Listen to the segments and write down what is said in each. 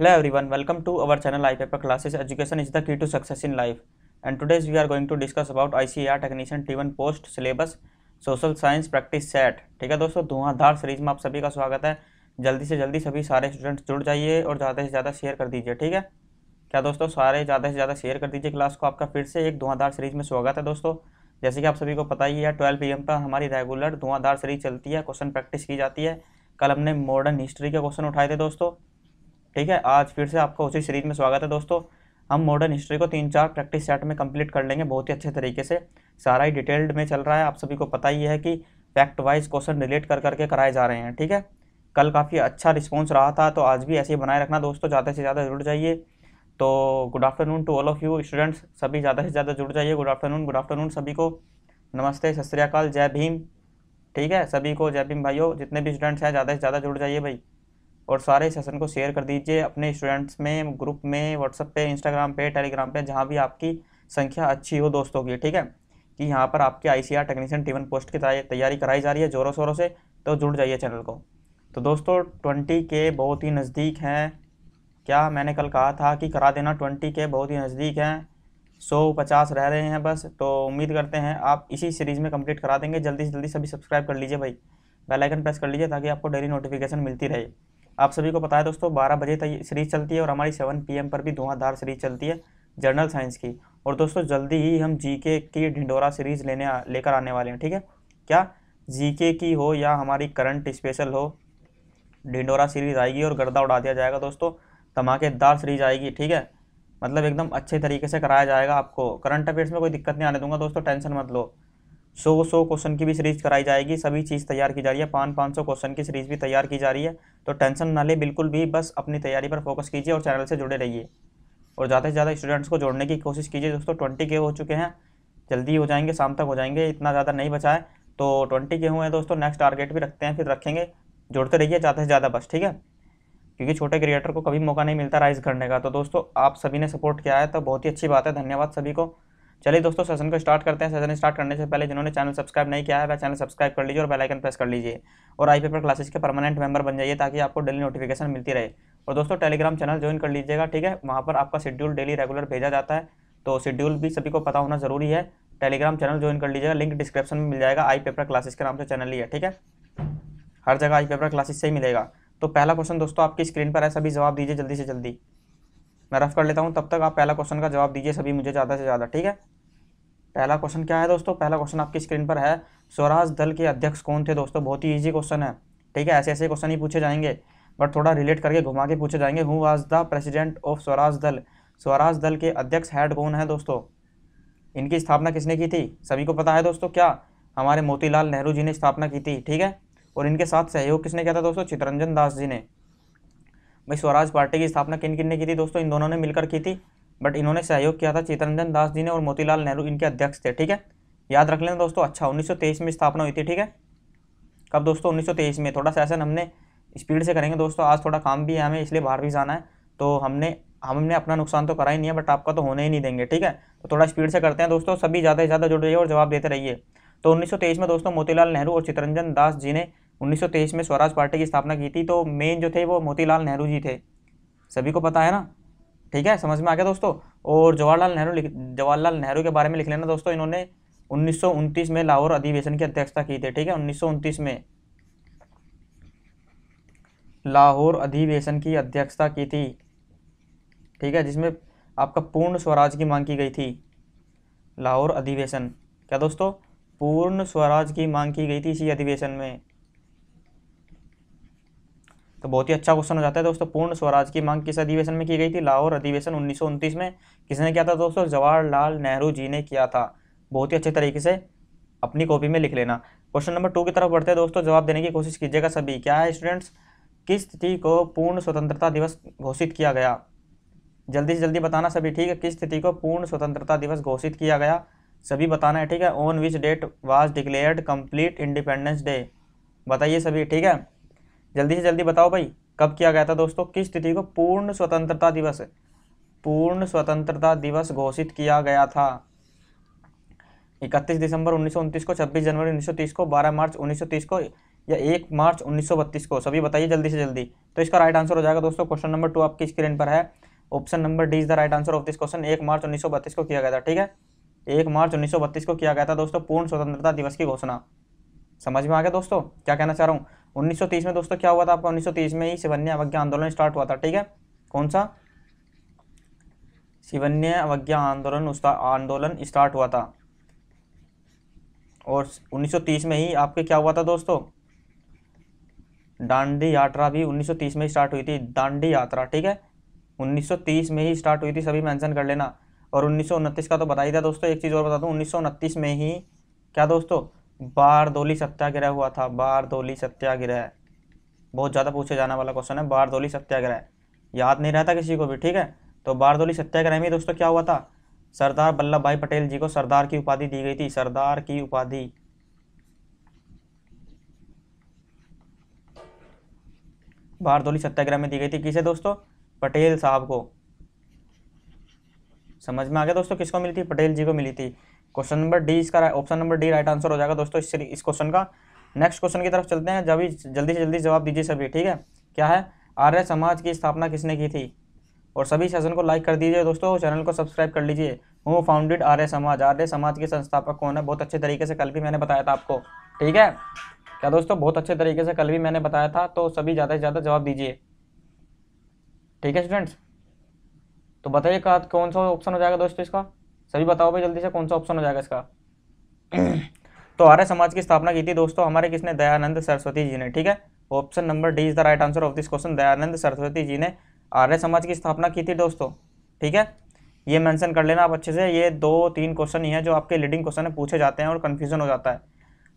Hello Hello everyone, welcome to our channel iPaper classes. Education is the key to success in life. We are going to discuss about discuss C technician T one post syllabus social science practice set ठीक है दोस्तों धुआंधार series में आप सभी का स्वागत है जल्दी से जल्दी सभी सारे स्टूडेंट्स जुड़ जाइए और ज़्यादा से ज़्यादा शेयर कर दीजिए ठीक है क्या दोस्तों सारे ज़्यादा से ज़्यादा शेयर कर दीजिए क्लास को आपका फिर से एक धुआंधार सीरीज में स्वागत है दोस्तों जैसे कि आप सभी को पता ही है ट्वेल्व पी पर हमारी रेगुलर धुआंधार सीरीज चलती है क्वेश्चन प्रैक्टिस की जाती है कल हमने मॉडर्न हिस्ट्री के क्वेश्चन उठाए थे दोस्तों ठीक है आज फिर से आपका उसी सीरीज में स्वागत है दोस्तों हम मॉडर्न हिस्ट्री को तीन चार प्रैक्टिस सेट में कंप्लीट कर लेंगे बहुत ही अच्छे तरीके से सारा ही डिटेल्ड में चल रहा है आप सभी को पता ही है कि फैक्ट वाइज क्वेश्चन रिलेट कर करके कराए जा रहे हैं ठीक है कल काफ़ी अच्छा रिस्पॉन्स रहा था तो आज भी ऐसे ही बनाए रखना दोस्तों ज़्यादा से ज़्यादा जुड़ जाइए तो good afternoon to all of you students सभी ज़्यादा से ज़्यादा जुड़ जाइए गुड आफ्टरनून गुड आफ्टरनून सभी को नमस्ते सत जय भीम ठीक है सभी को जय भीम भाइयों जितने भी स्टूडेंट्स हैं ज़्यादा से ज़्यादा जुड़ जाइए भाई और सारे सेशन को शेयर कर दीजिए अपने स्टूडेंट्स में ग्रुप में व्हाट्सअप पे इंस्टाग्राम पे टेलीग्राम पे जहाँ भी आपकी संख्या अच्छी हो दोस्तों की ठीक है कि यहाँ पर आपके आई टेक्नीशियन टीवन पोस्ट की तैयारी कराई जा रही है ज़ोरों शोरों से तो जुड़ जाइए चैनल को तो दोस्तों ट्वेंटी के बहुत ही नज़दीक हैं क्या मैंने कल कहा था कि करा देना ट्वेंटी के बहुत ही नज़दीक हैं सौ पचास रह रहे हैं बस तो उम्मीद करते हैं आप इसी सीरीज़ में कंप्लीट करा देंगे जल्दी से जल्दी सभी सब्सक्राइब कर लीजिए भाई बेल आइकन प्रेस कर लीजिए ताकि आपको डेली नोटिफिकेशन मिलती रहे आप सभी को पता है दोस्तों बारह बजे तक सीरीज चलती है और हमारी सेवन पी पर भी धुआंधार सीरीज चलती है जर्नल साइंस की और दोस्तों जल्दी ही हम जीके की ढिंडोरा सीरीज लेने लेकर आने वाले हैं ठीक है क्या जीके की हो या हमारी करंट स्पेशल हो ढिंडोरा सीरीज आएगी और गर्दा उड़ा दिया जाएगा दोस्तों धमाकेदार सीरीज आएगी ठीक है मतलब एकदम अच्छे तरीके से कराया जाएगा आपको करंट अफेयर्स में कोई दिक्कत नहीं आने दूंगा दोस्तों टेंशन मत लो सौ सौ क्वेश्चन की भी सीरीज कराई जाएगी सभी चीज़ तैयार की जा रही है पाँच पाँच सौ क्वेश्चन की सीरीज भी तैयार की जा रही है तो टेंशन ना ले बिल्कुल भी बस अपनी तैयारी पर फोकस कीजिए और चैनल से जुड़े रहिए और ज़्यादा से ज़्यादा स्टूडेंट्स को जोड़ने की कोशिश कीजिए दोस्तों ट्वेंटी के हो चुके हैं जल्दी हो जाएंगे शाम तक हो जाएंगे इतना ज़्यादा नहीं बचा है तो ट्वेंटी के हुए हैं दोस्तों नेक्स्ट टारगेट भी रखते हैं फिर रखेंगे जोड़ते रहिए ज़्यादा से ज़्यादा बस ठीक है क्योंकि छोटे क्रिएटर को कभी मौका नहीं मिलता राइज करने का तो दोस्तों आप सभी ने सपोर्ट किया है तो बहुत ही अच्छी बात है धन्यवाद सभी को चलिए दोस्तों सेशन को स्टार्ट करते हैं सेशन स्टार्ट करने से पहले जिन्होंने चैनल सब्सक्राइब नहीं किया है वह चैनल सब्सक्राइब कर लीजिए और बेल आइकन प्रेस कर लीजिए और आई पेपर क्लासेस के परमानेंट मेंबर बन जाइए ताकि आपको डेली नोटिफिकेशन मिलती रहे और दोस्तों टेलीग्राम चैनल ज्वाइन कर लीजिएगा ठीक है वहाँ पर आपका शेड्यूल डेली रेगुलर भेजा जाता है तो शेड्यूल भी सभी को पता होना ज़रूरी है टेलीग्राम चैनल ज्वाइन कर लीजिएगा लिंक डिस्क्रिप्शन में मिल जाएगा आई पेपर क्लासेस के नाम से चैनल ही है ठीक है हर जगह आई पेपर क्लासेस से ही मिलेगा तो पहला क्वेश्चन दोस्तों आपकी स्क्रीन पर है सभी जवाब दीजिए जल्दी से जल्दी मैं रफ कर लेता हूँ तब तक आप पहला क्वेश्चन का जवाब दीजिए सभी मुझे ज़्यादा से ज़्यादा ठीक है पहला क्वेश्चन क्या है दोस्तों पहला क्वेश्चन आपकी स्क्रीन पर है स्वराज दल के अध्यक्ष कौन थे दोस्तों बहुत ही ईजी क्वेश्चन है ठीक है ऐसे ऐसे क्वेश्चन ही पूछे जाएंगे बट थोड़ा रिलेट करके घुमा के पूछे जाएंगे who was the president of Swaraj Dal Swaraj दल के अध्यक्ष हेड कौन है दोस्तों इनकी स्थापना किसने की थी सभी को पता है दोस्तों क्या हमारे मोतीलाल नेहरू जी ने स्थापना की थी ठीक है और इनके साथ सहयोग किसने किया था दोस्तों चितरंजन दास जी ने भाई स्वराज पार्टी की स्थापना किन किन ने की थी दोस्तों इन दोनों ने मिलकर की थी बट इन्होंने सहयोग किया था चितरंजन दास जी ने और मोतीलाल नेहरू इनके अध्यक्ष थे ठीक है याद रख लेना दोस्तों अच्छा उन्नीस में स्थापना हुई थी ठीक है कब दोस्तों उन्नीस में थोड़ा सेशन हमने स्पीड से करेंगे दोस्तों आज थोड़ा काम भी है हमें इसलिए बाहर भी जाना है तो हमने हमने अपना नुकसान तो करा ही नहीं है बट आपका तो होने ही नहीं देंगे ठीक है तो थोड़ा स्पीड से करते हैं दोस्तों सभी ज़्यादा से ज़्यादा जुड़ जाइए और जवाब देते रहिए तो 1923 में दोस्तों मोतीलाल नेहरू और चितरंजन दास जी ने 1923 में स्वराज पार्टी की स्थापना की थी तो मेन जो थे वो मोतीलाल नेहरू जी थे सभी को पता है ना ठीक है समझ में आ गया दोस्तों और जवाहरलाल नेहरू जवाहरलाल नेहरू के बारे में लिख लेना दोस्तों इन्होंने उन्नीस में लाहौर अधिवेशन की अध्यक्षता की थी ठीक है उन्नीस में लाहौर अधिवेशन की अध्यक्षता की थी ठीक है जिसमें आपका पूर्ण स्वराज की मांग की गई थी लाहौर अधिवेशन क्या दोस्तों पूर्ण स्वराज की मांग की गई थी इसी अधिवेशन में तो बहुत ही अच्छा क्वेश्चन हो जाता है दोस्तों पूर्ण स्वराज की मांग किस अधिवेशन में की गई थी लाहौर अधिवेशन उन्नीस में किसने किया था दोस्तों जवाहरलाल नेहरू जी ने किया था बहुत ही अच्छे तरीके से अपनी कॉपी में लिख लेना क्वेश्चन नंबर टू की तरफ बढ़ते हैं दोस्तों जवाब देने की कोशिश कीजिएगा सभी क्या है स्टूडेंट्स किस तिथि को पूर्ण स्वतंत्रता दिवस घोषित किया गया जल्दी से जल्दी बताना सभी ठीक है किस तिथि को पूर्ण स्वतंत्रता दिवस घोषित किया गया सभी बताना है ठीक है on which date was declared complete independence day बताइए सभी ठीक है जल्दी से जल्दी बताओ भाई कब किया गया था दोस्तों किस तिथि को पूर्ण स्वतंत्रता दिवस पूर्ण स्वतंत्रता दिवस घोषित किया गया था 31 दिसंबर उन्नीस को 26 जनवरी 1930 को 12 मार्च 1930 को या 1 मार्च 1932 को सभी बताइए जल्दी से जल्दी तो इसका राइट आंसर हो जाएगा दोस्तों क्वेश्चन नंबर टू आपकी स्क्रीन पर है option number D is the right answer of this question एक मार्च उन्नीस को किया गया था ठीक है एक मार्च उन्नीस को किया गया था दोस्तों पूर्ण स्वतंत्रता दिवस की घोषणा समझ में आ गया दोस्तों क्या कहना चाह रहा हूँ 1930 में दोस्तों क्या हुआ था आपका 1930 में ही सिवन्य अवज्ञा आंदोलन स्टार्ट हुआ था ठीक है कौन सा सिवन्य अवज्ञा आंदोलन आंदोलन स्टार्ट हुआ था और 1930 में ही आपके क्या हुआ था दोस्तों दांडी यात्रा भी 1930 में स्टार्ट हुई थी दांडी यात्रा ठीक है 1930 में ही स्टार्ट हुई थी सभी मैंशन कर लेना और उन्नीस का तो बता ही था दोस्तों एक चीज़ और बता दूँ उन्नीस में ही क्या दोस्तों बारदोली सत्याग्रह हुआ था बारदोली सत्याग्रह बहुत ज़्यादा पूछे जाने वाला क्वेश्चन है बारदोली सत्याग्रह याद नहीं रहता किसी को भी ठीक है तो बारदोली सत्याग्रह में दोस्तों क्या हुआ था सरदार वल्लभ भाई पटेल जी को सरदार की उपाधि दी गई थी सरदार की उपाधि बारदोली सत्याग्रह में दी गई थी किसे दोस्तों पटेल साहब को समझ में आ गया दोस्तों किसको मिली थी पटेल जी को मिली थी क्वेश्चन नंबर डी इसका option number D right answer हो जाएगा दोस्तों इस इस क्वेश्चन का नेक्स्ट क्वेश्चन की तरफ चलते हैं जब जल्दी से जल्दी जवाब दीजिए सभी ठीक है क्या है आर्य समाज की स्थापना किसने की थी और सभी सेशन को लाइक कर दीजिए दोस्तों चैनल को सब्सक्राइब कर लीजिए हु फाउंडेड आर्य समाज आर्य समाज के संस्थापक कौन है बहुत अच्छे तरीके से कल भी मैंने बताया था आपको ठीक है क्या दोस्तों बहुत अच्छे तरीके से कल भी मैंने बताया था तो सभी ज़्यादा से ज़्यादा जवाब दीजिए ठीक है स्टूडेंट्स तो बताइए कहा कौन सा ऑप्शन हो जाएगा दोस्तों इसका सभी बताओ भाई जल्दी से कौन सा ऑप्शन हो जाएगा इसका तो आर्य समाज की स्थापना की थी दोस्तों हमारे किसने दयानंद सरस्वती जी ने ठीक है option number D is the right answer of this question Dayanand Saraswati ji ने आर्य समाज की स्थापना की थी दोस्तों ठीक है ये मेंशन कर लेना आप अच्छे से ये दो तीन क्वेश्चन ही है जो आपके लीडिंग क्वेश्चन है पूछे जाते हैं और कन्फ्यूजन हो जाता है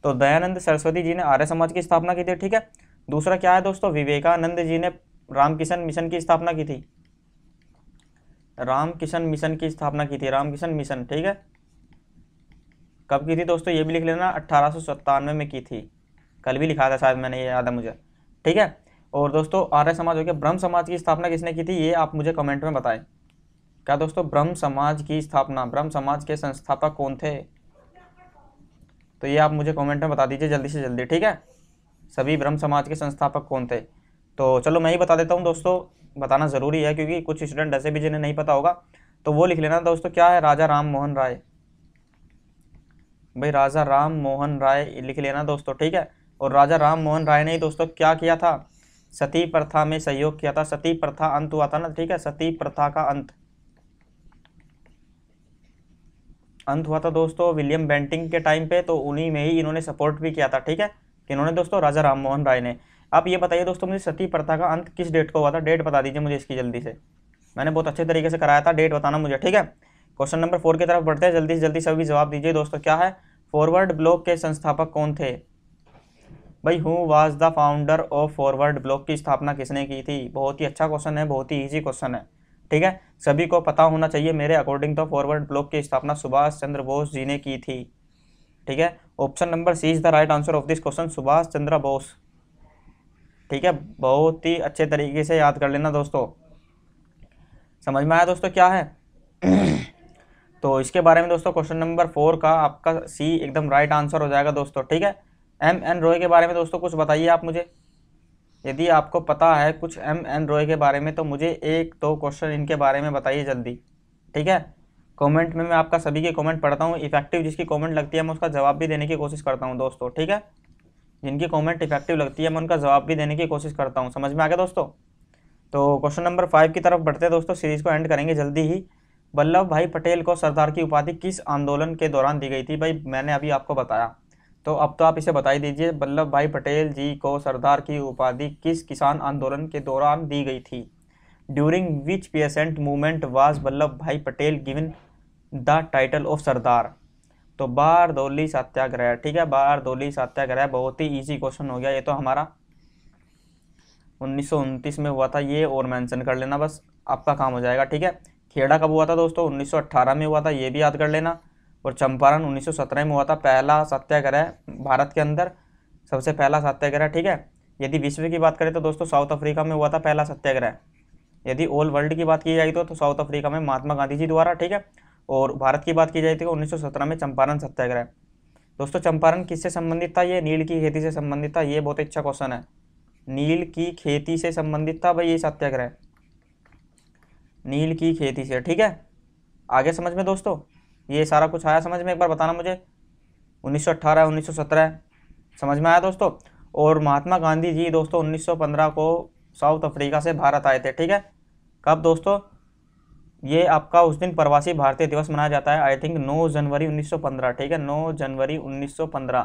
तो दयानंद सरस्वती जी ने आर्य समाज की स्थापना की थी ठीक है दूसरा क्या है दोस्तों विवेकानंद जी ने रामकिशन मिशन की स्थापना की थी रामकिशन मिशन की स्थापना की थी रामकिशन मिशन ठीक है कब की थी दोस्तों ये भी लिख लेना अट्ठारह में की थी कल भी लिखा था शायद मैंने ये याद है मुझे ठीक है और दोस्तों आर्य समाज हो गया ब्रह्म समाज की स्थापना किसने की थी ये आप मुझे कमेंट में बताएं क्या दोस्तों ब्रह्म समाज की स्थापना ब्रह्म समाज के संस्थापक कौन थे तो ये आप मुझे कमेंट में बता दीजिए जल्दी से जल्दी ठीक है सभी ब्रह्म समाज के संस्थापक कौन थे तो चलो मैं ही बता देता हूँ दोस्तों बताना ज़रूरी है क्योंकि कुछ स्टूडेंट ऐसे भी जिन्हें नहीं पता होगा तो वो लिख लेना दोस्तों क्या है राजा राम मोहन राय भाई राजा राम मोहन राय लिख लेना दोस्तों ठीक है और राजा राम मोहन राय ने दोस्तों क्या किया था सती प्रथा में सहयोग किया था सती प्रथा अंत हुआ था ना ठीक है सती प्रथा का अंत अंत हुआ था दोस्तों विलियम बेंटिंग के टाइम पे तो उन्हीं में ही इन्होंने सपोर्ट भी किया था ठीक है इन्होंने दोस्तों राजा राम मोहन राय ने आप ये बताइए दोस्तों मुझे सती प्रथा का अंत किस डेट को हुआ था डेट बता दीजिए मुझे इसकी जल्दी से मैंने बहुत अच्छे तरीके से कराया था डेट बताना मुझे ठीक है क्वेश्चन नंबर फोर की तरफ बढ़ते हैं जल्दी से जल्दी सभी जवाब दीजिए दोस्तों क्या है फॉरवर्ड ब्लॉक के संस्थापक कौन थे भाई who was the founder of Forward Bloc की स्थापना किसने की थी बहुत ही अच्छा क्वेश्चन है बहुत ही ईजी क्वेश्चन है ठीक है सभी को पता होना चाहिए मेरे अकॉर्डिंग तो फॉरवर्ड ब्लॉक की स्थापना सुभाष चंद्र बोस जी ने की थी ठीक है option number C is the right answer of this question Subhash Chandra Bose ठीक है बहुत ही अच्छे तरीके से याद कर लेना दोस्तों समझ में आया दोस्तों क्या है तो इसके बारे में दोस्तों क्वेश्चन नंबर फोर का आपका सी एकदम राइट आंसर हो जाएगा दोस्तों ठीक है एम एन रोय के बारे में दोस्तों कुछ बताइए आप मुझे यदि आपको पता है कुछ एम एन रोय के बारे में तो मुझे एक दो तो क्वेश्चन इनके बारे में बताइए जल्दी ठीक है कमेंट में मैं आपका सभी के कमेंट पढ़ता हूँ इफेक्टिव जिसकी कमेंट लगती है मैं उसका जवाब भी देने की कोशिश करता हूँ दोस्तों ठीक है जिनकी कमेंट इफेक्टिव लगती है मैं उनका जवाब भी देने की कोशिश करता हूँ समझ में आ गया दोस्तों तो क्वेश्चन नंबर फाइव की तरफ बढ़ते हैं दोस्तों सीरीज़ को एंड करेंगे जल्दी ही वल्लभ भाई पटेल को सरदार की उपाधि किस आंदोलन के दौरान दी गई थी भाई मैंने अभी आपको बताया तो अब तो आप इसे बता ही दीजिए वल्लभ भाई पटेल जी को सरदार की उपाधि किस किसान आंदोलन के दौरान दी गई थी during which peasant movement was Vallabhbhai Patel given the title of Sardar तो दोली सत्याग्रह ठीक है दोली सत्याग्रह बहुत ही इजी क्वेश्चन हो गया ये तो हमारा उन्नीस में हुआ था ये और मेंशन कर लेना बस आपका काम हो जाएगा ठीक है खेड़ा कब हुआ था दोस्तों 1918 में हुआ था ये भी याद कर लेना और चंपारण उन्नीस में हुआ था पहला सत्याग्रह भारत के अंदर सबसे पहला सत्याग्रह ठीक है यदि विश्व की बात करें तो दोस्तों साउथ अफ्रीका में हुआ था पहला सत्याग्रह यदि ऑल वर्ल्ड की बात की जाए तो, तो साउथ अफ्रीका में महात्मा गांधी जी द्वारा ठीक है और भारत की बात की जाए तो 1917 में चंपारण सत्याग्रह दोस्तों चंपारण किससे संबंधित था ये नील की खेती से संबंधित था ये बहुत अच्छा क्वेश्चन है नील की खेती से संबंधित था भाई ये सत्याग्रह नील की खेती से ठीक है आगे समझ में दोस्तों ये सारा कुछ आया समझ में एक बार बताना मुझे 1918 1917 समझ में आया दोस्तों और महात्मा गांधी जी दोस्तों 1915 को साउथ अफ्रीका से भारत आए थे ठीक है कब दोस्तों ये आपका उस दिन प्रवासी भारतीय दिवस मनाया जाता है आई थिंक 9 जनवरी 1915 ठीक है 9 जनवरी 1915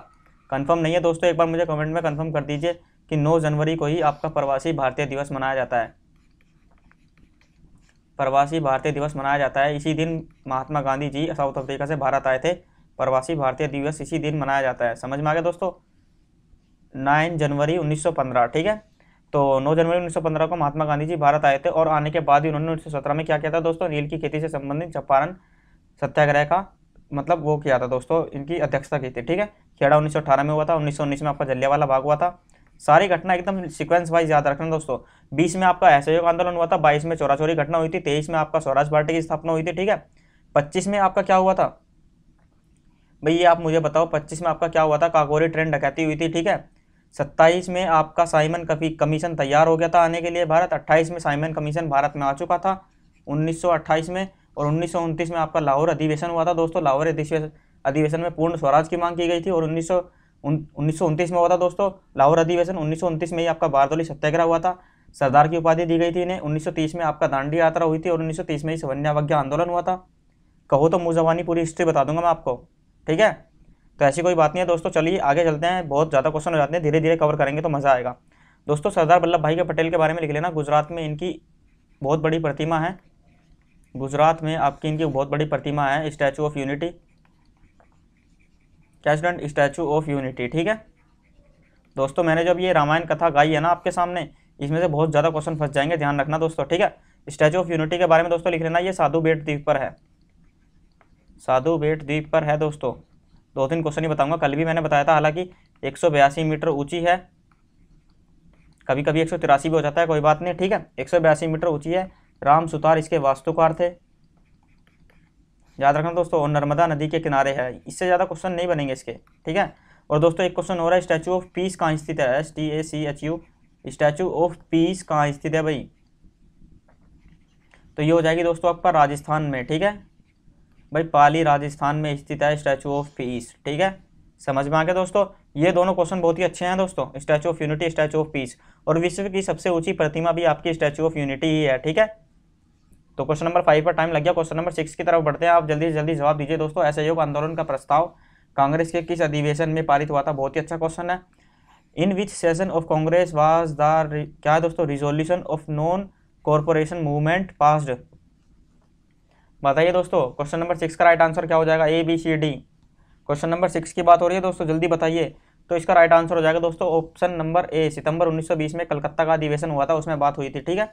कंफर्म नहीं है दोस्तों एक बार मुझे कमेंट में कंफर्म कर दीजिए कि 9 जनवरी को ही आपका प्रवासी भारतीय दिवस मनाया जाता है प्रवासी भारतीय दिवस मनाया जाता है इसी दिन महात्मा गांधी जी साउथ अफ्रीका से भारत आए थे प्रवासी भारतीय दिवस इसी दिन मनाया जाता है समझ में आ गया दोस्तों नाइन जनवरी उन्नीस ठीक है तो 9 जनवरी 1915 को महात्मा गांधी जी भारत आए थे और आने के बाद ही उन्होंने 1917 में क्या किया था दोस्तों नील की खेती से संबंधित चंपारण सत्याग्रह का मतलब वो किया था दोस्तों इनकी अध्यक्षता की थी ठीक है खेड़ा उन्नीस में हुआ था उन्नीस में आपका जलियावाला भाग हुआ था सारी घटना एकदम सीक्वेंस वाइज याद रखना दोस्तों बीस में आपका असहयोग आंदोलन हुआ था बाईस में चोरा चोरी घटना हुई थी तेईस में आपका स्वराज पार्टी की स्थापना हुई थी ठीक है पच्चीस में आपका क्या हुआ था भाई ये आप मुझे बताओ पच्चीस में आपका क्या हुआ था काकोरी ट्रेन डकैती हुई थी ठीक है सत्ताईस में आपका साइमन कभी कमीशन तैयार हो गया था आने के लिए भारत अट्ठाईस में साइमन कमीशन भारत में आ चुका था 1928 में और उन्नीस में आपका लाहौर अधिवेशन हुआ था दोस्तों लाहौर अधिवेशन में पूर्ण स्वराज की मांग की गई थी और उन्नीस उन्नीस में हुआ था दोस्तों लाहौर अधिवेशन उन्नीस में ही आपका बारदोली सत्याग्रह हुआ था सरदार की उपाधि दी गई थी इन्हें 1930 में आपका दांडी यात्रा हुई थी और 1930 में ही सवन्यावज्ञा आंदोलन हुआ था कहो तो मुँह जबानी पूरी हिस्ट्री बता दूंगा मैं आपको ठीक है तो ऐसी कोई बात नहीं है दोस्तों चलिए आगे चलते हैं बहुत ज़्यादा क्वेश्चन हो जाते हैं धीरे धीरे कवर करेंगे तो मज़ा आएगा दोस्तों सरदार वल्लभ भाई के पटेल के बारे में लिख लेना गुजरात में इनकी बहुत बड़ी प्रतिमा है गुजरात में आपकी इनकी बहुत बड़ी प्रतिमा है स्टैचू ऑफ यूनिटी क्या स्टूडेंट स्टैचू ऑफ यूनिटी ठीक है दोस्तों मैंने जब ये रामायण कथा गाई है ना आपके सामने इसमें से बहुत ज़्यादा क्वेश्चन फंस जाएंगे ध्यान रखना दोस्तों ठीक है स्टैचू ऑफ यूनिटी के बारे में दोस्तों लिख लेना ये साधु बेट द्वीप पर है साधु बेट द्वीप पर है दोस्तों दो तीन क्वेश्चन ही बताऊंगा कल भी मैंने बताया था हालांकि एक मीटर ऊंची है कभी कभी एक भी हो जाता है कोई बात नहीं ठीक है एक मीटर ऊंची है राम सुतार इसके वास्तुकार थे याद रखना दोस्तों और नर्मदा नदी के किनारे है इससे ज़्यादा क्वेश्चन नहीं बनेंगे इसके ठीक है और दोस्तों एक क्वेश्चन हो रहा है स्टैचू ऑफ पीस कहाँ स्थित है S T A C H U Statue of Peace कहाँ स्थित है भाई तो ये हो जाएगी दोस्तों आपका राजस्थान में ठीक है भाई पाली राजस्थान में स्थित है स्टैचू ऑफ पीस ठीक है समझ में आ गया दोस्तों ये दोनों क्वेश्चन बहुत ही अच्छे हैं दोस्तों Statue of Unity Statue of Peace और विश्व की सबसे ऊंची प्रतिमा भी आपकी स्टैचू ऑफ यूनिटी ही है ठीक है तो क्वेश्चन नंबर फाइव पर टाइम लग गया क्वेश्चन नंबर सिक्स की तरफ बढ़ते हैं आप जल्दी जल्दी जवाब दीजिए दोस्तों ऐसे योग आंदोलन का प्रस्ताव कांग्रेस के किस अधिवेशन में पारित हुआ था बहुत ही अच्छा क्वेश्चन है in which session of Congress was the क्या है दोस्तों resolution of non corporation movement passed बताइए दोस्तों क्वेश्चन नंबर सिक्स का राइट आंसर क्या हो जाएगा A B C D question number six की बात हो रही है दोस्तों जल्दी बताइए तो इसका राइट आंसर हो जाएगा दोस्तों ऑप्शन नंबर ए सितंबर 1920 में कलकत्ता का अधिवेशन हुआ था उसमें बात हुई थी ठीक है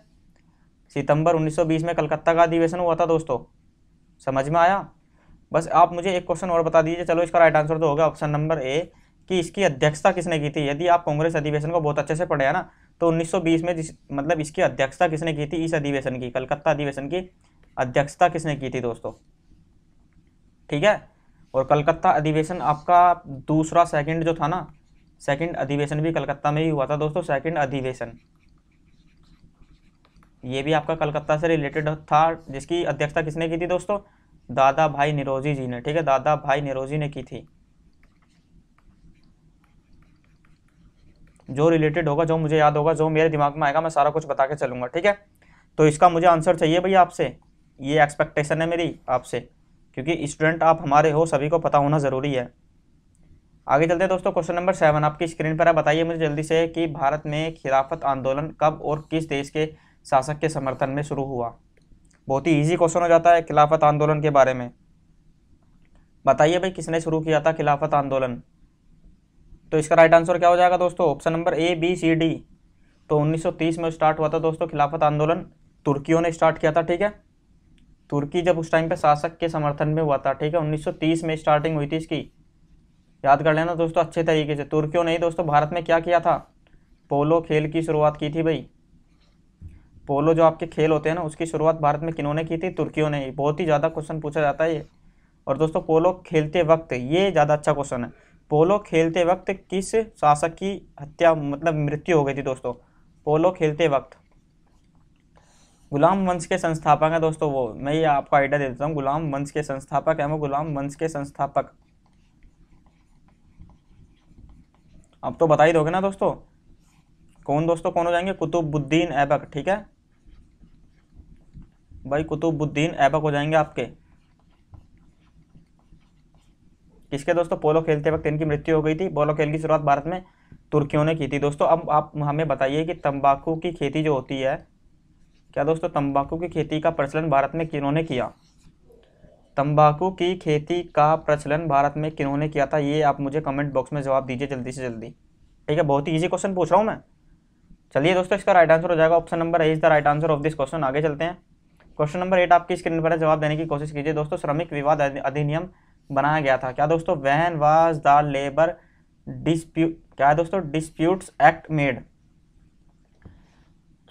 सितंबर 1920 में कलकत्ता का अधिवेशन हुआ था दोस्तों समझ में आया बस आप मुझे एक क्वेश्चन और बता दीजिए चलो इसका राइट आंसर तो होगा ऑप्शन नंबर ए कि इसकी अध्यक्षता किसने की थी यदि आप कांग्रेस अधिवेशन को बहुत अच्छे से पढ़े हैं ना तो 1920 में जिस मतलब इसकी अध्यक्षता किसने की थी इस अधिवेशन की कलकत्ता अधिवेशन की अध्यक्षता किसने की थी दोस्तों ठीक है और कलकत्ता अधिवेशन आपका दूसरा सेकंड जो था ना सेकंड अधिवेशन भी कलकत्ता में ही हुआ था दोस्तों सेकंड अधिवेशन ये भी आपका कलकत्ता से रिलेटेड था जिसकी अध्यक्षता किसने की थी दोस्तों दादा भाई निरोजी जी ने ठीक है दादा भाई निरोजी ने की थी जो रिलेटेड होगा जो मुझे याद होगा जो मेरे दिमाग में आएगा मैं सारा कुछ बता के चलूंगा ठीक है तो इसका मुझे आंसर चाहिए भैया आपसे ये एक्सपेक्टेशन है मेरी आपसे क्योंकि स्टूडेंट आप हमारे हो सभी को पता होना ज़रूरी है आगे चलते हैं दोस्तों क्वेश्चन नंबर सेवन आपकी स्क्रीन पर है बताइए मुझे जल्दी से कि भारत में खिलाफत आंदोलन कब और किस देश के शासक के समर्थन में शुरू हुआ बहुत ही ईजी क्वेश्चन हो जाता है खिलाफत आंदोलन के बारे में बताइए भाई किसने शुरू किया था खिलाफत आंदोलन तो इसका राइट आंसर क्या हो जाएगा दोस्तों option number A B C D तो 1930 में स्टार्ट हुआ था दोस्तों खिलाफत आंदोलन तुर्कियों ने स्टार्ट किया था ठीक है तुर्की जब उस टाइम पे शासक के समर्थन में हुआ था ठीक है 1930 में स्टार्टिंग हुई थी इसकी याद कर लेना दोस्तों अच्छे तरीके से तुर्कियों ने दोस्तों भारत में क्या किया था पोलो खेल की शुरुआत की थी भाई पोलो जो आपके खेल होते हैं ना उसकी शुरुआत भारत में किन्होंने की थी तुर्कियों ने बहुत ही ज़्यादा क्वेश्चन पूछा जाता है ये और दोस्तों पोलो खेलते वक्त ये ज़्यादा अच्छा क्वेश्चन है पोलो खेलते वक्त किस शासक की हत्या मतलब मृत्यु हो गई थी दोस्तों पोलो खेलते वक्त गुलाम वंश के संस्थापक हैं दोस्तों वो मैं ये आपको आइडिया दे देता हूँ गुलाम वंश के संस्थापक हैं वो गुलाम वंश के संस्थापक आप तो बता ही दोगे ना दोस्तों कौन दोस्तों कौन हो जाएंगे कुतुबुद्दीन ऐबक ठीक है भाई कुतुबुद्दीन ऐबक हो जाएंगे आपके किसके दोस्तों पोलो खेलते वक्त इनकी मृत्यु हो गई थी पोलो खेल की शुरुआत भारत में तुर्कियों ने की थी दोस्तों अब आप हमें बताइए कि तंबाकू की खेती जो होती है क्या दोस्तों तंबाकू की खेती का प्रचलन भारत में किन्होंने किया तंबाकू की खेती का प्रचलन भारत में किन्होंने किया था ये आप मुझे कमेंट बॉक्स में जवाब दीजिए जल्दी से जल्दी ठीक है बहुत ही ईजी क्वेश्चन पूछ रहा हूँ मैं चलिए दोस्तों इसका राइट आंसर हो जाएगा option number A is the right answer of this question आगे चलते हैं क्वेश्चन नंबर एट आपकी स्क्रीन पर है जवाब देने की कोशिश कीजिए दोस्तों श्रमिक विवाद अधिनियम बनाया गया था क्या दोस्तों when was the labour dispute क्या है दोस्तों डिस्प्यूट्स एक्ट मेड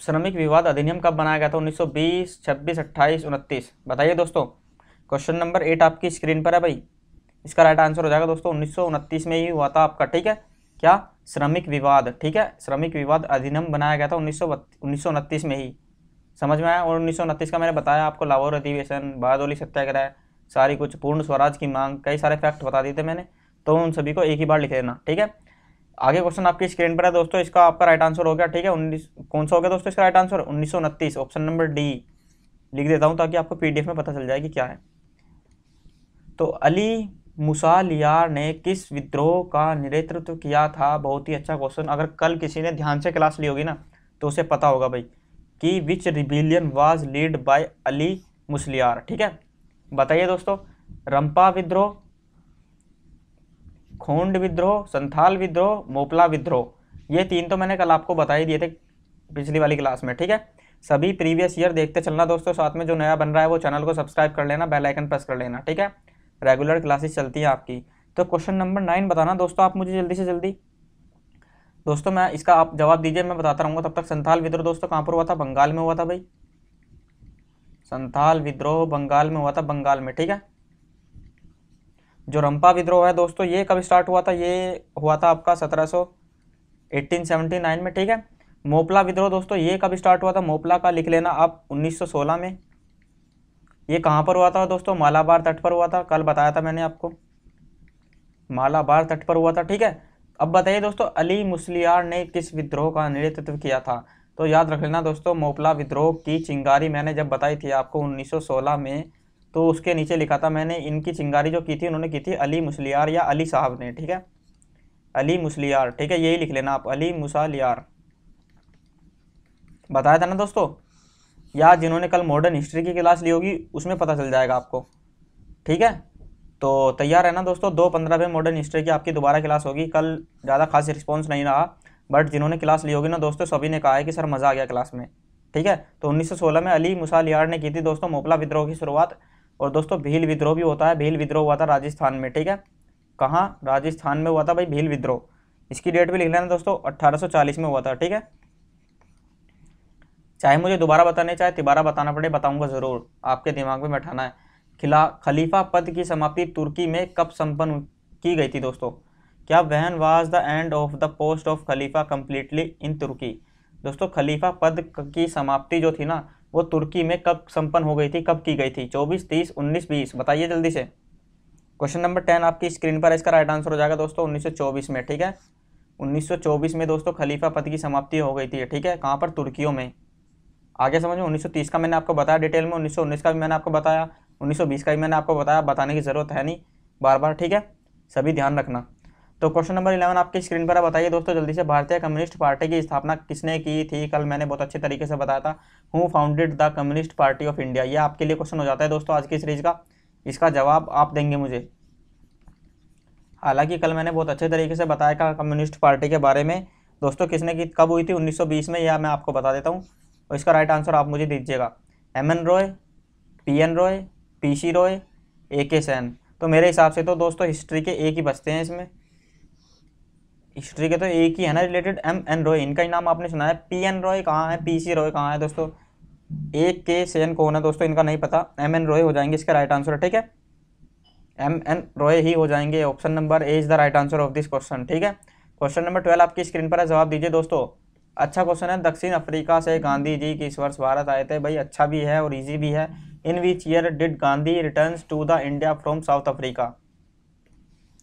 श्रमिक विवाद अधिनियम कब बनाया गया था 1920, 26, 28, 29 बताइए दोस्तों क्वेश्चन नंबर एट आपकी स्क्रीन पर है भाई इसका राइट आंसर हो जाएगा दोस्तों उन्नीस में ही हुआ था आपका ठीक है क्या श्रमिक विवाद ठीक है श्रमिक विवाद अधिनियम बनाया गया था उन्नीस उन्नीस में ही समझ में आया और उन्नीस का मैंने बताया आपको लाहौर अधिवेशन बहादोली सत्याग्रह सारी कुछ पूर्ण स्वराज की मांग कई सारे फैक्ट बता दिए थे मैंने तो उन सभी को एक ही बार लिख देना ठीक है आगे क्वेश्चन आपकी स्क्रीन पर है दोस्तों इसका आपका राइट आंसर हो गया ठीक है उन्नीस कौन सा हो गया दोस्तों इसका राइट आंसर उन्नीस ऑप्शन नंबर डी लिख देता हूँ ताकि आपको पीडीएफ में पता चल जाए कि क्या है तो अली मुसालियार ने किस विद्रोह का नेतृत्व किया था बहुत ही अच्छा क्वेश्चन अगर कल किसी ने ध्यान से क्लास ली होगी ना तो उसे पता होगा भाई कि which rebellion was lead by Ali Musliyar ठीक है बताइए दोस्तों रंपा विद्रोह खोंड विद्रोह संथाल विद्रोह मोपला विद्रोह ये तीन तो मैंने कल आपको बता ही दिए थे पिछली वाली क्लास में ठीक है सभी प्रीवियस ईयर देखते चलना दोस्तों साथ में जो नया बन रहा है वो चैनल को सब्सक्राइब कर लेना बेल आइकन प्रेस कर लेना ठीक है रेगुलर क्लासेस चलती हैं आपकी तो क्वेश्चन नंबर नाइन बताना दोस्तों आप मुझे जल्दी से जल्दी दोस्तों मैं इसका आप जवाब दीजिए मैं बताता रहूँगा तब तक संथाल विद्रोह दोस्तों कहाँ पर हुआ था बंगाल में हुआ था भाई संथाल विद्रोह बंगाल में हुआ था बंगाल में ठीक है जो रंपा विद्रोह है दोस्तों ये कब स्टार्ट हुआ था ये हुआ था आपका सत्रह सौ में ठीक है मोपला विद्रोह दोस्तों ये कब स्टार्ट हुआ था मोपला का लिख लेना आप 1916 में ये कहाँ पर हुआ था दोस्तों मालाबार तट पर हुआ था कल बताया था मैंने आपको मालाबार तट पर हुआ था ठीक है अब बताइए दोस्तों अली मुसलियार ने किस विद्रोह का नेतृत्व किया था तो याद रख लेना दोस्तों मोपला विद्रोह की चिंगारी मैंने जब बताई थी आपको सोलह में तो उसके नीचे लिखा था मैंने इनकी चिंगारी जो की थी उन्होंने की थी अली मुसलियार या अली साहब ने ठीक है अली मुसलियार ठीक है यही लिख लेना आप अली मुसालियार बताया था ना दोस्तों या जिन्होंने कल मॉडर्न हिस्ट्री की क्लास ली होगी उसमें पता चल जाएगा आपको ठीक है तो तैयार है ना दोस्तों दो पंद्रह पे मॉडर्न हिस्ट्री की आपकी दोबारा क्लास होगी कल ज़्यादा खास रिस्पॉन्स नहीं रहा बट जिन्होंने क्लास ली होगी ना दोस्तों सभी ने कहा है कि सर मज़ा आ गया क्लास में ठीक है तो 1916 में अली मुसालियार ने की थी दोस्तों मोपला विद्रोह की शुरुआत और दोस्तों भील विद्रोह भी होता है भील विद्रोह हुआ था राजस्थान में ठीक है कहाँ राजस्थान में हुआ था भाई भील विद्रोह इसकी डेट भी लिख लेना दोस्तों अट्ठारह में हुआ था ठीक है चाहे मुझे दोबारा बताने चाहे तिबारा बताना पड़े बताऊंगा ज़रूर आपके दिमाग में बैठाना है खिला खलीफा पद की समाप्ति तुर्की में कब संपन्न की गई थी दोस्तों क्या when was the end of the post of Khalifa completely in Turkey दोस्तों खलीफा पद की समाप्ति जो थी ना वो तुर्की में कब संपन्न हो गई थी कब की गई थी चौबीस तीस उन्नीस बीस बताइए जल्दी से क्वेश्चन नंबर टेन आपकी स्क्रीन पर इसका राइट आंसर हो जाएगा दोस्तों 1924 में ठीक है 1924 में दोस्तों खलीफा पद की समाप्ति हो गई थी ठीक है कहाँ पर तुर्कियों में आगे समझ में उन्नीस का मैंने आपको बताया डिटेल में उन्नीस का भी मैंने आपको बताया उन्नीस का भी मैंने आपको बताया बताने की ज़रूरत है नहीं बार बार ठीक है सभी ध्यान रखना तो क्वेश्चन नंबर इलेवन आपकी स्क्रीन पर बताइए दोस्तों जल्दी से भारतीय कम्युनिस्ट पार्टी की स्थापना किसने की थी कल मैंने बहुत अच्छे तरीके से बताया था who founded the Communist Party of India ये आपके लिए क्वेश्चन हो जाता है दोस्तों आज की सीरीज का इसका जवाब आप देंगे मुझे हालांकि कल मैंने बहुत अच्छे तरीके से बताया था कम्युनिस्ट पार्टी के बारे में दोस्तों किसने की कब हुई थी उन्नीस में यह मैं आपको बता देता हूँ और इसका राइट आंसर आप मुझे दीजिएगा M N Roy P N Roy P C Roy A K Sen तो मेरे हिसाब से तो दोस्तों हिस्ट्री के एक ही बचते हैं इसमें हिस्ट्री के तो एक ही है ना रिलेटेड एम एन रॉय इनका ही नाम आपने सुना है पी एन रॉय कहाँ है पी सी रॉय कहाँ है दोस्तों ए के एन कौन है दोस्तों इनका नहीं पता एम एन रॉय हो जाएंगे इसका राइट आंसर ठीक है एम एन रॉय ही हो जाएंगे option number A is the right answer of this question ठीक है क्वेश्चन नंबर ट्वेल्व आपकी स्क्रीन पर है जवाब दीजिए दोस्तों अच्छा क्वेश्चन है दक्षिण अफ्रीका से गांधी जी किस वर्ष भारत आए थे भाई अच्छा भी है और ईजी भी है in which year did Gandhi return to the India from South Africa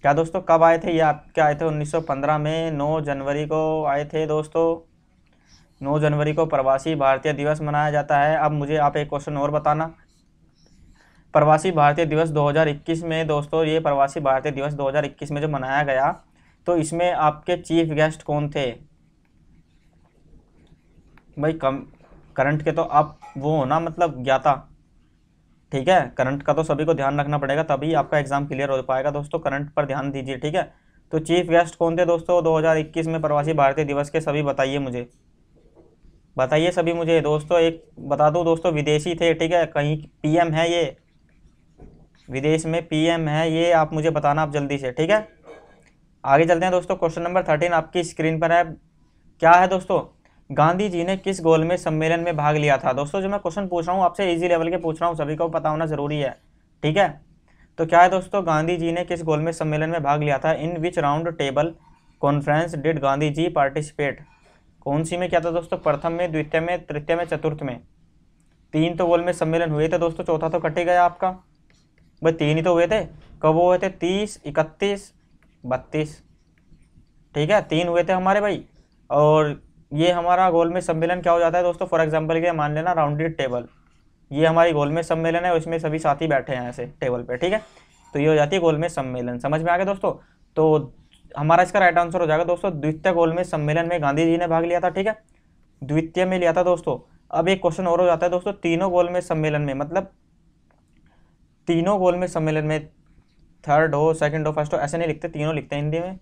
क्या दोस्तों कब आए थे ये आप क्या आए थे 1915 में 9 जनवरी को आए थे दोस्तों 9 जनवरी को प्रवासी भारतीय दिवस मनाया जाता है अब मुझे आप एक क्वेश्चन और बताना प्रवासी भारतीय दिवस 2021 में दोस्तों ये प्रवासी भारतीय दिवस 2021 में जो मनाया गया तो इसमें आपके चीफ गेस्ट कौन थे भाई कम करंट के तो आप वो हो ना मतलब ज्ञाता ठीक है करंट का तो सभी को ध्यान रखना पड़ेगा तभी आपका एग्जाम क्लियर हो पाएगा दोस्तों करंट पर ध्यान दीजिए ठीक है तो चीफ गेस्ट कौन थे दोस्तों 2021 में प्रवासी भारतीय दिवस के सभी बताइए मुझे बताइए सभी मुझे दोस्तों एक बता दूँ दोस्तों विदेशी थे ठीक है कहीं पी है ये विदेश में पी है ये आप मुझे बताना आप जल्दी से ठीक है आगे चलते हैं दोस्तों क्वेश्चन नंबर थर्टीन आपकी स्क्रीन पर है क्या है दोस्तों गांधी जी ने किस गोल में सम्मेलन में भाग लिया था दोस्तों जो मैं क्वेश्चन पूछ रहा हूँ आपसे इजी लेवल के पूछ रहा हूँ सभी को पता होना जरूरी है ठीक है तो क्या है दोस्तों गांधी जी ने किस गोल में सम्मेलन में भाग लिया था in which round table conference did Gandhi ji participate कौन सी में क्या था दोस्तों प्रथम में द्वितीय में तृतीय में चतुर्थ में तीन तो गोल में सम्मेलन हुए थे दोस्तों चौथा तो कटे गया आपका भाई तीन ही तो हुए थे कब हुए थे तीस इकतीस बत्तीस ठीक है तीन हुए थे हमारे भाई और ये हमारा गोलमेज सम्मेलन क्या हो जाता है दोस्तों फॉर एग्जाम्पल के मान लेना राउंडेड टेबल ये हमारी गोलमेज सम्मेलन है उसमें सभी साथी बैठे हैं ऐसे टेबल पे ठीक है तो ये हो जाती है गोलमेज सम्मेलन समझ में आ गया दोस्तों तो हमारा इसका राइट आंसर हो जाएगा दोस्तों द्वितीय गोलमेज सम्मेलन में गांधी जी ने भाग लिया था ठीक है द्वितीय में लिया था दोस्तों अब एक क्वेश्चन और हो जाता है दोस्तों तीनों गोलमेज सम्मेलन में मतलब तीनों गोलमेज सम्मेलन में थर्ड हो सेकंड हो फर्स्ट हो ऐसे नहीं लिखते तीनों लिखते हैं हिंदी में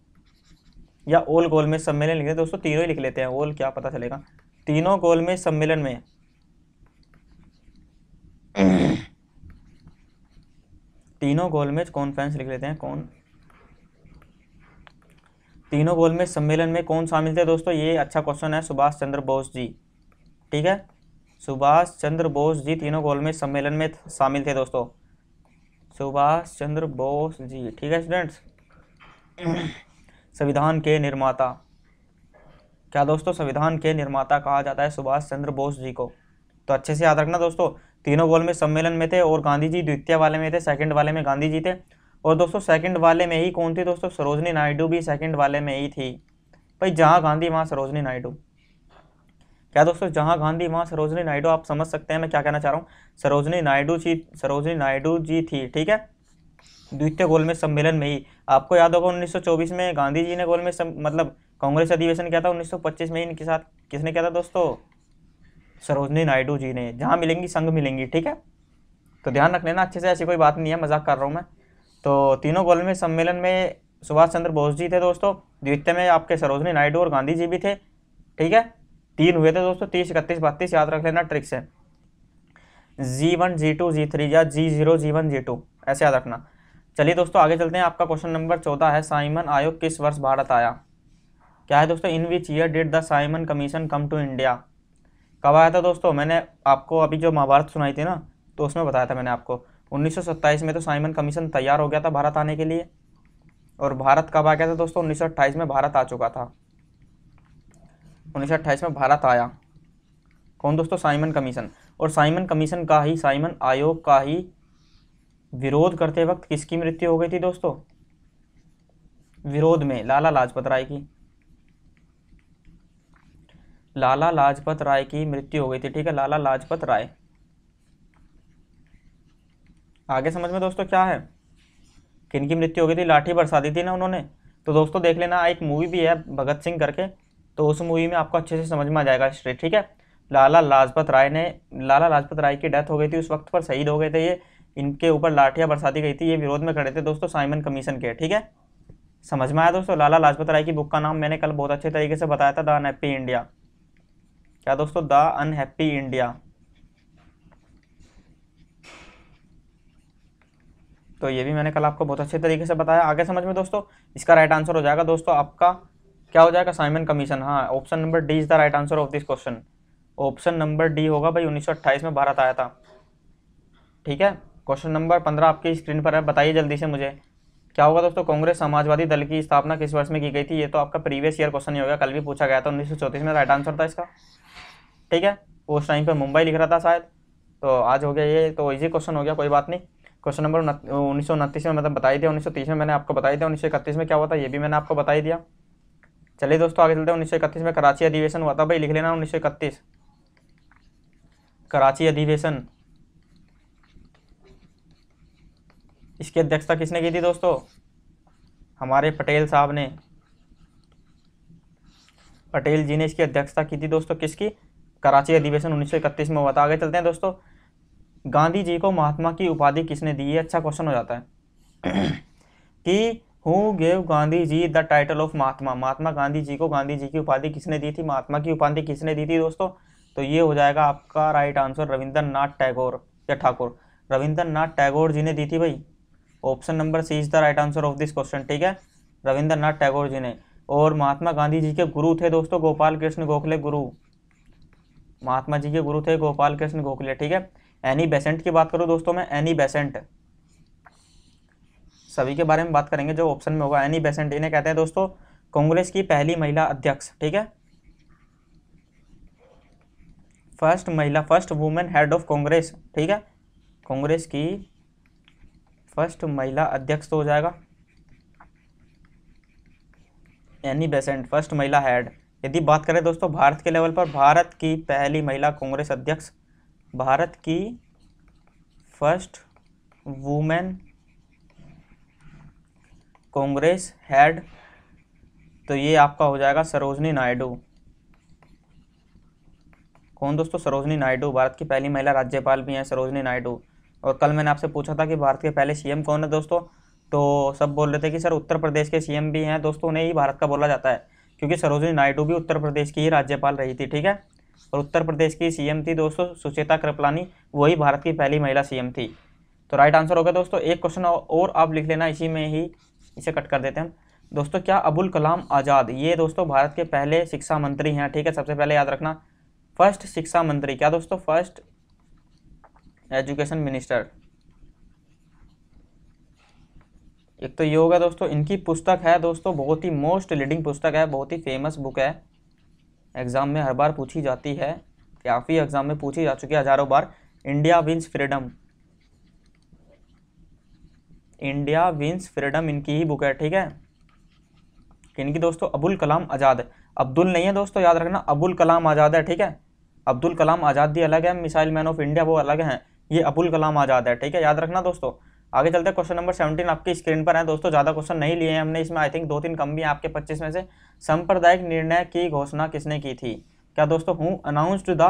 या ओल गोल में सम्मेलन हैं दोस्तों तीनों ही लिख लेते हैं ओल क्या पता चलेगा तीनों गोल में सम्मेलन में तीनों गोल में कॉन्फ्रेंस लिख लेते हैं कौन तीनों गोल में सम्मेलन में कौन शामिल थे दोस्तों ये अच्छा क्वेश्चन है सुभाष चंद्र बोस जी ठीक है सुभाष चंद्र बोस जी तीनों गोल में सम्मेलन में शामिल थे दोस्तों सुभाष चंद्र बोस जी ठीक है स्टूडेंट्स संविधान के निर्माता क्या दोस्तों संविधान के निर्माता कहा जाता है सुभाष चंद्र बोस जी को तो अच्छे से याद रखना दोस्तों तीनों गोल में सम्मेलन में थे और गांधी जी द्वितीय वाले में थे सेकंड वाले में गांधी जी थे और दोस्तों सेकंड वाले में ही कौन थी दोस्तों सरोजनी नायडू भी सेकंड वाले में ही थी भाई जहाँ गांधी वहाँ सरोजनी नायडू क्या दोस्तों जहाँ गांधी वहाँ सरोजनी नायडू आप समझ सकते हैं मैं क्या कहना चाह रहा हूँ सरोजनी नायडू जी सरोजनी नायडू जी थी ठीक है द्वितीय गोलमेज सम्मेलन में ही आपको याद होगा 1924 में गांधी जी ने गोलमेज मतलब कांग्रेस अधिवेशन किया था 1925 में इनके साथ किसने किया था दोस्तों सरोजनी नायडू जी ने जहाँ मिलेंगी संघ मिलेंगी ठीक है तो ध्यान रख लेना अच्छे से ऐसी कोई बात नहीं है मजाक कर रहा हूँ मैं तो तीनों गोलमेज सम्मेलन में सुभाष चंद्र बोस जी थे दोस्तों द्वितीय में आपके सरोजनी नायडू और गांधी जी भी थे ठीक है तीन हुए थे दोस्तों तीस इकतीस बत्तीस याद रख लेना ट्रिक्स है G one G two G three या G zero G one G two ऐसे याद रखना चलिए दोस्तों आगे चलते हैं आपका क्वेश्चन नंबर चौदह है साइमन आयोग किस वर्ष भारत आया क्या है दोस्तों in which year did the Simon Commission come to India कब आया था दोस्तों मैंने आपको अभी जो महाभारत सुनाई थी ना तो उसमें बताया था मैंने आपको 1927 में तो साइमन कमीशन तैयार हो गया था भारत आने के लिए और भारत कब आ गया था दोस्तों उन्नीस में भारत आ चुका था उन्नीस में भारत आया कौन दोस्तों साइमन कमीशन और साइमन कमीशन का ही साइमन आयोग का ही विरोध करते वक्त किसकी मृत्यु हो गई थी दोस्तों विरोध में लाला लाजपत राय की लाला लाजपत राय की मृत्यु हो गई थी ठीक है लाला लाजपत राय आगे समझ में दोस्तों क्या है किन की मृत्यु हो गई थी लाठी बरसा दी थी ना उन्होंने तो दोस्तों देख लेना एक मूवी भी है भगत सिंह करके तो उस मूवी में आपको अच्छे से समझ में आ जाएगा स्ट्रेट ठीक है लाला लाजपत राय ने लाला लाजपत राय की डेथ हो गई थी उस वक्त पर शहीद हो गए थे ये इनके ऊपर लाठियां बरसा दी गई थी ये विरोध में खड़े थे दोस्तों साइमन कमीशन के ठीक है समझ में आया दोस्तों लाला लाजपत राय की बुक का नाम मैंने कल बहुत अच्छे तरीके से बताया था द अनहैप्पी इंडिया क्या दोस्तों द अनहैप्पी इंडिया तो ये भी मैंने कल आपको बहुत अच्छे तरीके से बताया आगे समझ में दोस्तों इसका राइट आंसर हो जाएगा दोस्तों आपका क्या हो जाएगा साइमन कमीशन हाँ option number D is the right answer of this question option number D होगा भाई 1928 में भारत आया था ठीक है क्वेश्चन नंबर पंद्रह आपकी स्क्रीन पर है बताइए जल्दी से मुझे क्या होगा दोस्तों कांग्रेस समाजवादी दल की स्थापना किस वर्ष में की गई थी ये तो आपका प्रीवियस ईयर क्वेश्चन ही होगा कल भी पूछा गया था उन्नीस में राइट आंसर था इसका ठीक है उस टाइम पर मुंबई लिख रहा था शायद तो आज हो गया ये तो ईजी क्वेश्चन हो गया कोई बात नहीं क्वेश्चन नंबर उन्नीस में मतलब बताई दिया उन्नीस में मैंने आपको बताई दिया उन्नीस में क्या हुआ था ये भी मैंने आपको बताई दिया चलिए दोस्तों आगे चलते हैं उन्नीस में कराची अधिवेशन हुआ था भाई लिख लेना उन्नीस कराची अधिवेशन इसकी अध्यक्षता किसने की थी दोस्तों हमारे पटेल साहब ने पटेल जी ने इसकी अध्यक्षता की थी दोस्तों किसकी कराची अधिवेशन उन्नीस में हुआ था आगे चलते हैं दोस्तों गांधी जी को महात्मा की उपाधि किसने दी है अच्छा क्वेश्चन हो जाता है कि who gave Gandhi ji the title of Mahatma Mahatma Gandhi ji को गांधी जी की उपाधि किसने दी थी महात्मा की उपाधि किसने दी थी दोस्तों तो ये हो जाएगा आपका राइट आंसर रविंद्रनाथ टैगोर या ठाकुर रविंद्रनाथ टैगोर जी ने दी थी भाई option number C is the right answer of this question ठीक है रविंद्रनाथ टैगोर जी ने और महात्मा गांधी जी के गुरु थे दोस्तों गोपाल कृष्ण गोखले गुरु महात्मा जी के गुरु थे गोपाल कृष्ण गोखले ठीक है एनी बेसेंट की बात करूँ दोस्तों मैं एनी बेसेंट सभी के बारे में बात करेंगे जो ऑप्शन में होगा एनी बेसेंट इन्हें कहते हैं दोस्तों कांग्रेस की पहली महिला अध्यक्ष ठीक है फर्स्ट महिला first women head of Congress ठीक है कांग्रेस की फर्स्ट महिला अध्यक्ष तो हो जाएगा एनी बेसेंट फर्स्ट महिला हेड यदि बात करें दोस्तों भारत के लेवल पर भारत की पहली महिला कांग्रेस अध्यक्ष भारत की फर्स्ट वुमेन कांग्रेस हेड तो ये आपका हो जाएगा सरोजनी नायडू कौन दोस्तों सरोजनी नायडू भारत की पहली महिला राज्यपाल भी हैं सरोजनी नायडू और कल मैंने आपसे पूछा था कि भारत के पहले सीएम कौन है दोस्तों तो सब बोल रहे थे कि सर उत्तर प्रदेश के सीएम भी हैं दोस्तों उन्हें ही भारत का बोला जाता है क्योंकि सरोजिनी नायडू भी उत्तर प्रदेश की ही राज्यपाल रही थी ठीक है और उत्तर प्रदेश की सी थी दोस्तों सुचेता कृपलानी वही भारत की पहली महिला सी थी तो राइट आंसर हो गया दोस्तों एक क्वेश्चन और आप लिख लेना इसी में ही इसे कट कर देते हैं दोस्तों क्या अबुल कलाम आज़ाद ये दोस्तों भारत के पहले शिक्षा मंत्री हैं ठीक है सबसे पहले याद रखना फर्स्ट शिक्षा मंत्री क्या दोस्तों फर्स्ट एजुकेशन मिनिस्टर एक तो ये होगा दोस्तों इनकी पुस्तक है दोस्तों बहुत ही मोस्ट लीडिंग पुस्तक है बहुत ही फेमस बुक है एग्ज़ाम में हर बार पूछी जाती है काफ़ी एग्ज़ाम में पूछी जा चुकी है हज़ारों बार India wins freedom India wins freedom इनकी ही बुक है ठीक है इनकी दोस्तों अबुल कलाम आज़ाद अब्दुल नहीं है दोस्तों याद रखना अबुल कलाम आज़ाद है ठीक है अब्दुल कलाम आज़ाद भी अलग है मिसाइल मैन ऑफ इंडिया वो अलग है ये अबुल कलाम आज़ाद है ठीक है याद रखना दोस्तों आगे चलते हैं क्वेश्चन नंबर सेवनटीन आपकी स्क्रीन पर है दोस्तों ज़्यादा क्वेश्चन नहीं लिए हैं हमने इसमें आई थिंक दो तीन कम भी हैं आपके पच्चीस में से सांप्रदायिक निर्णय की घोषणा किसने की थी क्या दोस्तों हूँ अनाउंस्ड द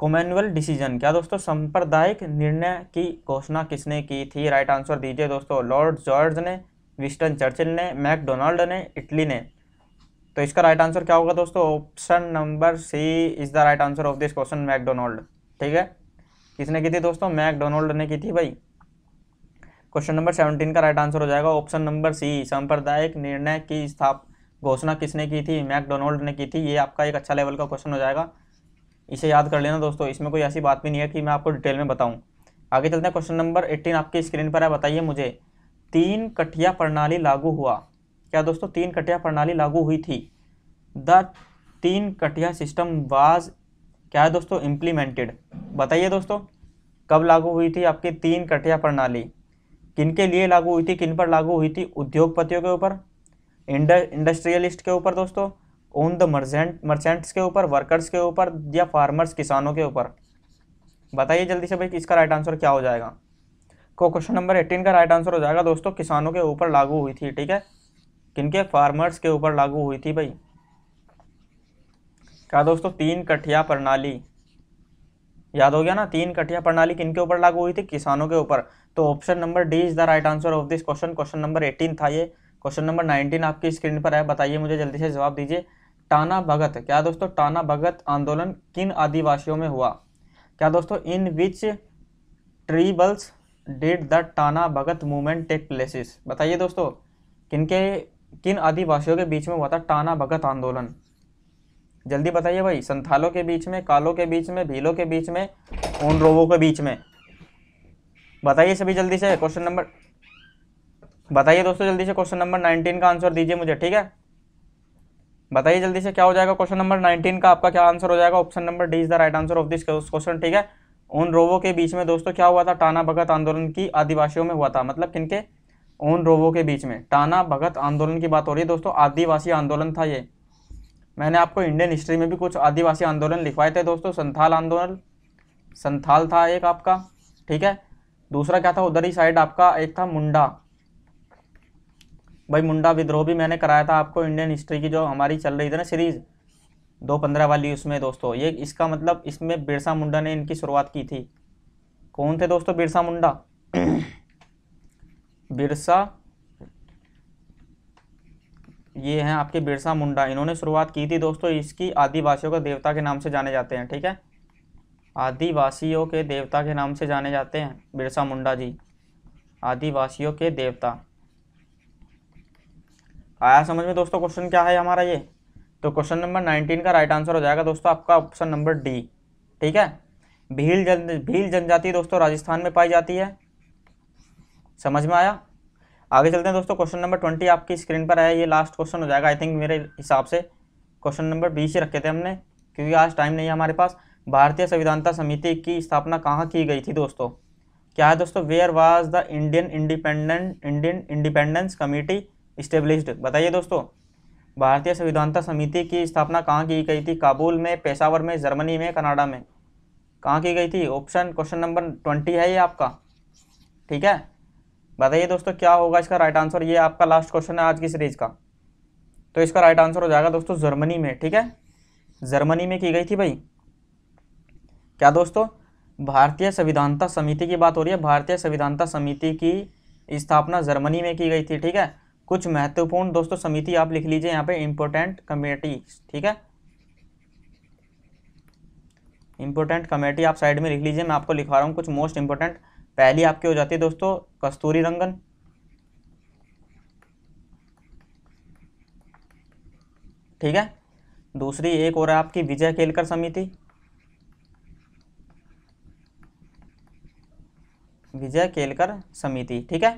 कॉमनवेल्थ डिसीजन क्या दोस्तों सांप्रदायिक निर्णय की घोषणा किसने की थी राइट आंसर दीजिए दोस्तों लॉर्ड जॉर्ज ने विस्टन चर्चिल ने मैकडोनाल्ड ने इटली ने तो इसका राइट आंसर क्या होगा दोस्तों option number C is the right answer of this question MacDonald ठीक है किसने की थी दोस्तों मैकडोनल्ड ने की थी भाई क्वेश्चन नंबर सेवनटीन का राइट आंसर हो जाएगा ऑप्शन नंबर सी सांप्रदायिक निर्णय की स्थाप घोषणा किसने की थी मैकडोनल्ड ने की थी ये आपका एक अच्छा लेवल का क्वेश्चन हो जाएगा इसे याद कर लेना दोस्तों इसमें कोई ऐसी बात भी नहीं है कि मैं आपको डिटेल में बताऊँ आगे चलते हैं क्वेश्चन नंबर एट्टीन आपकी स्क्रीन पर है बताइए मुझे तीन कठिया प्रणाली लागू हुआ क्या दोस्तों तीन कठिया प्रणाली लागू हुई थी द तीन कठिया सिस्टम वाज क्या है दोस्तों इम्प्लीमेंटेड बताइए दोस्तों कब लागू हुई थी आपकी तीन कटिया प्रणाली किन के लिए लागू हुई थी किन पर लागू हुई थी उद्योगपतियों के ऊपर इंड इंडस्ट्रियलिस्ट के ऊपर दोस्तों ओन द मर्जेंट मर्चेंट्स के ऊपर वर्कर्स के ऊपर या फार्मर्स किसानों के ऊपर बताइए जल्दी से भाई इसका राइट आंसर क्या हो जाएगा को क्वेश्चन नंबर एटीन का राइट आंसर हो जाएगा दोस्तों किसानों के ऊपर लागू हुई थी ठीक है किनके फार्मर्स के ऊपर लागू हुई थी भाई क्या दोस्तों तीन कठिया प्रणाली याद हो गया ना तीन कठिया प्रणाली किनके ऊपर लागू हुई थी किसानों के ऊपर तो option number D is the right answer of this question question number eighteen था ये क्वेश्चन नंबर नाइनटीन आपकी स्क्रीन पर है बताइए मुझे जल्दी से जवाब दीजिए टाना भगत क्या दोस्तों टाना भगत आंदोलन किन आदिवासियों में हुआ क्या दोस्तों in which tribals did the Tana Bhagat movement take places बताइए दोस्तों किनके किन आदिवासियों के बीच में हुआ था टाना भगत आंदोलन जल्दी बताइए भाई संथालों के बीच में कालों के बीच में भीलों के बीच में उन रोवों के बीच में बताइए सभी जल्दी से क्वेश्चन नंबर बताइए दोस्तों जल्दी से क्वेश्चन नंबर नाइनटीन का आंसर दीजिए मुझे ठीक है बताइए जल्दी से क्या हो जाएगा क्वेश्चन नंबर नाइनटीन का आपका क्या आंसर हो जाएगा option number D is the right answer of this question ठीक है उन रोवों के बीच में दोस्तों क्या हुआ था टाना भगत आंदोलन की आदिवासियों में हुआ था मतलब किनके उन रोवों के बीच में टाना भगत आंदोलन की बात हो रही है दोस्तों आदिवासी आंदोलन था ये मैंने आपको इंडियन हिस्ट्री में भी कुछ आदिवासी आंदोलन लिखवाए थे दोस्तों संथाल आंदोलन संथाल था एक आपका ठीक है दूसरा क्या था उधर ही साइड आपका एक था मुंडा भाई मुंडा विद्रोह भी मैंने कराया था आपको इंडियन हिस्ट्री की जो हमारी चल रही थी ना सीरीज दो पंद्रह वाली उसमें दोस्तों ये इसका मतलब इसमें बिरसा मुंडा ने इनकी शुरुआत की थी कौन थे दोस्तों बिरसा मुंडा बिरसा ये हैं आपके बिरसा मुंडा इन्होंने शुरुआत की थी दोस्तों इसकी आदिवासियों के देवता के नाम से जाने जाते हैं ठीक है आदिवासियों के देवता के नाम से जाने जाते हैं बिरसा मुंडा जी आदिवासियों के देवता आया समझ में दोस्तों क्वेश्चन क्या है हमारा ये तो क्वेश्चन नंबर नाइनटीन का राइट आंसर हो जाएगा दोस्तों आपका ऑप्शन नंबर डी ठीक है भील जन भील जनजाति दोस्तों राजस्थान में पाई जाती है समझ में आया आगे चलते हैं दोस्तों क्वेश्चन नंबर ट्वेंटी आपकी स्क्रीन पर आया ये लास्ट क्वेश्चन हो जाएगा आई थिंक मेरे हिसाब से क्वेश्चन नंबर बीस ही रखे थे हमने क्योंकि आज टाइम नहीं है हमारे पास भारतीय संविधानता समिति की स्थापना कहाँ की गई थी दोस्तों क्या है दोस्तों where was the Indian independent Indian independence committee established बताइए दोस्तों भारतीय संविधानता समिति की स्थापना कहाँ की गई थी काबुल में पेशावर में जर्मनी में कनाडा में कहाँ की गई थी ऑप्शन क्वेश्चन नंबर ट्वेंटी है ये आपका ठीक है बताइए दोस्तों क्या होगा इसका राइट आंसर ये आपका लास्ट क्वेश्चन है आज की सीरीज का तो इसका राइट आंसर हो जाएगा दोस्तों जर्मनी में ठीक है जर्मनी में की गई थी भाई क्या दोस्तों भारतीय संविधानता समिति की बात हो रही है भारतीय संविधानता समिति की स्थापना जर्मनी में की गई थी ठीक है कुछ महत्वपूर्ण दोस्तों समिति आप लिख लीजिए यहाँ पे इम्पोर्टेंट कमेटी ठीक है इम्पोर्टेंट कमेटी आप साइड में लिख लीजिए मैं आपको लिखवा रहा हूँ कुछ मोस्ट इम्पोर्टेंट पहली आपकी हो जाती है दोस्तों कस्तूरी रंगन ठीक है दूसरी एक और आपकी विजय केलकर समिति विजय केलकर समिति ठीक है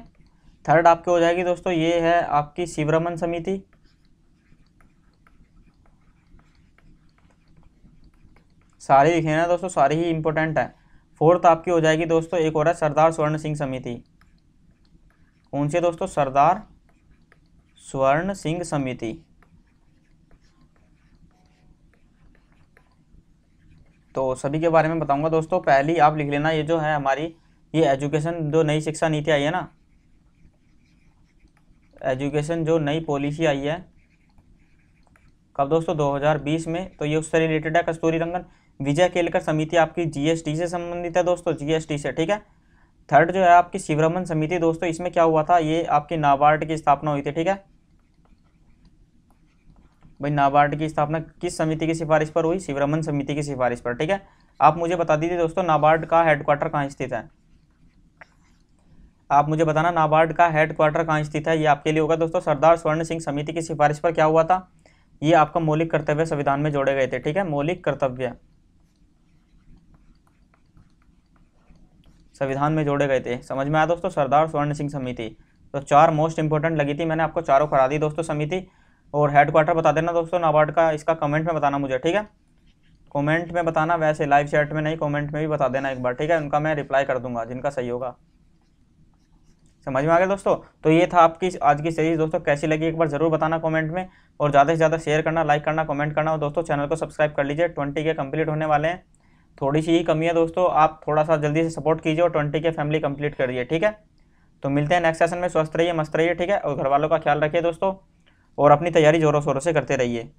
थर्ड आपकी हो जाएगी दोस्तों ये है आपकी शिवरमन समिति सारी लिखे ना दोस्तों सारी ही इंपॉर्टेंट है फोर्थ आपकी हो जाएगी दोस्तों एक हो रहा है सरदार स्वर्ण सिंह समिति कौन सी दोस्तों सरदार स्वर्ण सिंह समिति तो सभी के बारे में बताऊंगा दोस्तों पहली आप लिख लेना ये जो है हमारी ये एजुकेशन जो नई शिक्षा नीति आई है ना एजुकेशन जो नई पॉलिसी आई है कब दोस्तों 2020 में तो ये उससे रिलेटेड है कस्तूरी रंगन विजय केलकर समिति आपकी जीएसटी से संबंधित है दोस्तों जीएसटी से ठीक है थर्ड जो है आपकी शिवरमन समिति दोस्तों इसमें क्या हुआ था ये आपकी नाबार्ड की स्थापना हुई थी ठीक है भाई नाबार्ड की स्थापना किस समिति की सिफारिश पर हुई शिवरमन समिति की सिफारिश पर ठीक है आप मुझे बता दीजिए दोस्तों नाबार्ड का हेडक्वार्टर कहाँ स्थित है आप मुझे बताना नाबार्ड का हेडक्वार्टर कहाँ स्थित है ये आपके लिए होगा दोस्तों सरदार स्वर्ण सिंह समिति की सिफारिश पर क्या हुआ था ये आपका मौलिक कर्तव्य संविधान में जोड़े गए थे ठीक है मौलिक कर्तव्य संविधान में जोड़े गए थे समझ में आया दोस्तों सरदार स्वर्ण सिंह समिति तो चार मोस्ट इंपॉर्टेंट लगी थी मैंने आपको चारों करा दी दोस्तों समिति और हेडक्वार्टर बता देना दोस्तों नाबार्ड का इसका कमेंट में बताना मुझे ठीक है कमेंट में बताना वैसे लाइव चैट में नहीं कमेंट में भी बता देना एक बार ठीक है उनका मैं रिप्लाई कर दूंगा जिनका सही होगा समझ में आ गया दोस्तों तो ये था आपकी आज की सीरीज दोस्तों कैसी लगी एक बार जरूर बताना कमेंट में और ज़्यादा से ज़्यादा शेयर करना लाइक करना कमेंट करना और दोस्तों चैनल को सब्सक्राइब कर लीजिए ट्वेंटी के कम्प्लीट होने वाले हैं थोड़ी सी ही कमी है दोस्तों आप थोड़ा सा जल्दी से सपोर्ट कीजिए और ट्वेंटी के फैमिली कंप्लीट करिए ठीक है तो मिलते हैं नेक्स्ट सेशन में स्वस्थ रहिए मस्त रहिए ठीक है और घर वालों का ख्याल रखिए दोस्तों और अपनी तैयारी ज़ोरों शोरों से करते रहिए